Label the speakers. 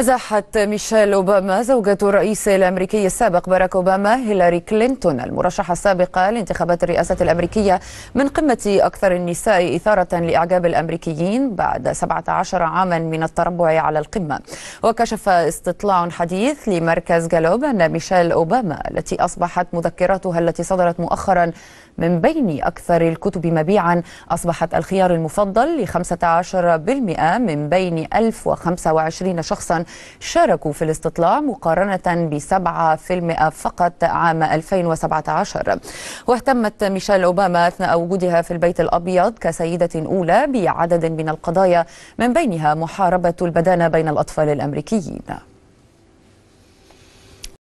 Speaker 1: نزحت ميشيل أوباما زوجة الرئيس الأمريكي السابق باراك أوباما هيلاري كلينتون المرشحة السابقة لانتخابات الرئاسة الأمريكية من قمة أكثر النساء إثارة لإعجاب الأمريكيين بعد 17 عاما من التربع على القمة وكشف استطلاع حديث لمركز جالوب أن ميشيل أوباما التي أصبحت مذكراتها التي صدرت مؤخرا من بين أكثر الكتب مبيعا أصبحت الخيار المفضل ل 15% من بين 1025 شخصا شاركوا في الاستطلاع مقارنة ب 7% فقط عام 2017 واهتمت ميشيل أوباما أثناء وجودها في البيت الأبيض كسيدة أولى بعدد من القضايا من بينها محاربة البدانة بين الأطفال الأمريكيين